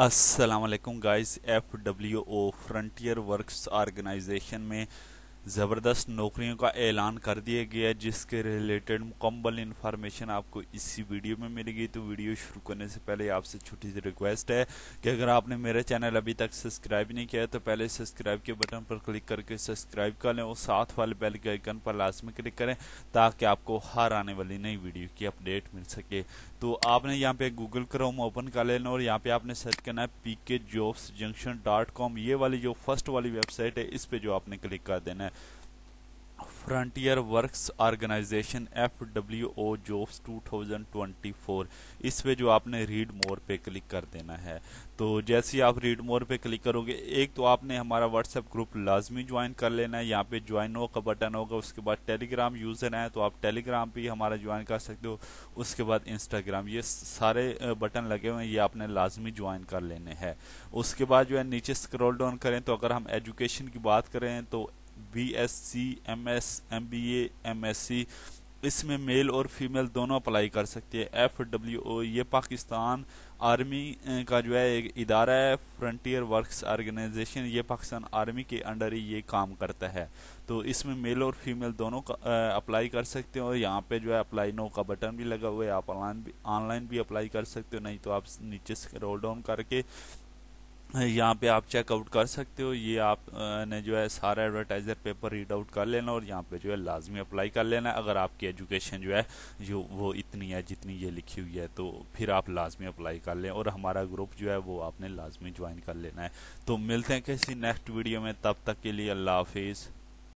Aslam guys F W O Frontier Works Organization में ज़बरदस्त नौकरियों का ऐलान कर दिया गया जिसके रिलेटेड मुकम्मल इन्फॉर्मेशन आपको इसी वीडियो में मिलेगी तो वीडियो शुरू करने से पहले आपसे छोटी सी रिक्वेस्ट है कि अगर आपने मेरा चैनल अभी तक सब्सक्राइब नहीं किया है तो पहले सब्सक्राइब के बटन पर क्लिक करके सब्सक्राइब कर लें और साथ वाले बेल के आइकन पर लाजमी क्लिक करें ताकि आपको हर आने वाली नई वीडियो की अपडेट मिल सके तो आपने यहाँ पे गूगल क्रोम ओपन कर लेना और यहाँ पे आपने सर्च करना है पी के जॉब्स जंक्शन डॉट कॉम ये वाली जो फर्स्ट वाली वेबसाइट है इस पर जो आपने क्लिक कर देना है Frontier Works Organization F W O jobs to इस पे जो आपने रीड मोर पे क्लिक कर देना है तो जैसे आप रीड मोर पे क्लिक करोगे एक तो आपने हमारा व्हाट्सएप ग्रुप लाजमी ज्वाइन कर लेना है यहाँ पे ज्वाइन हो का बटन होगा उसके बाद टेलीग्राम यूज़र है तो आप टेलीग्राम पे हमारा ज्वाइन कर सकते हो उसके बाद इंस्टाग्राम ये सारे बटन लगे हुए हैं ये आपने लाजमी ज्वाइन कर लेने हैं उसके बाद जो है नीचे स्क्रोल डाउन करें तो अगर हम एजुकेशन की बात करें तो B S S C M M BSc M S C इसमें मेल और फीमेल दोनों अप्लाई कर सकती है एफ डब्ल्यू ओ ये पाकिस्तान आर्मी का जो है एक इदारा है फ्रंटियर वर्क्स ऑर्गेनाइजेशन ये पाकिस्तान आर्मी के अंडर ही ये काम करता है तो इसमें मेल और फीमेल दोनों का अप्लाई कर सकते हो और यहाँ पे जो है अप्लाई नो का बटन भी लगा हुआ है आप ऑनलाइन भी ऑनलाइन भी अप्लाई कर सकते हो नहीं तो आप नीचे से रोल डाउन करके यहाँ पे आप चेकआउट कर सकते हो ये आप ने जो है सारा एडवर्टाइज़र पेपर रीड आउट कर लेना और यहाँ पे जो है लाजमी अप्लाई कर लेना अगर आपकी एजुकेशन जो है जो वो इतनी है जितनी ये लिखी हुई है तो फिर आप लाजमी अप्लाई कर लें और हमारा ग्रुप जो है वो आपने लाजमी ज्वाइन कर लेना है तो मिलते हैं किसी नेक्स्ट वीडियो में तब तक के लिए अल्लाह हाफिज़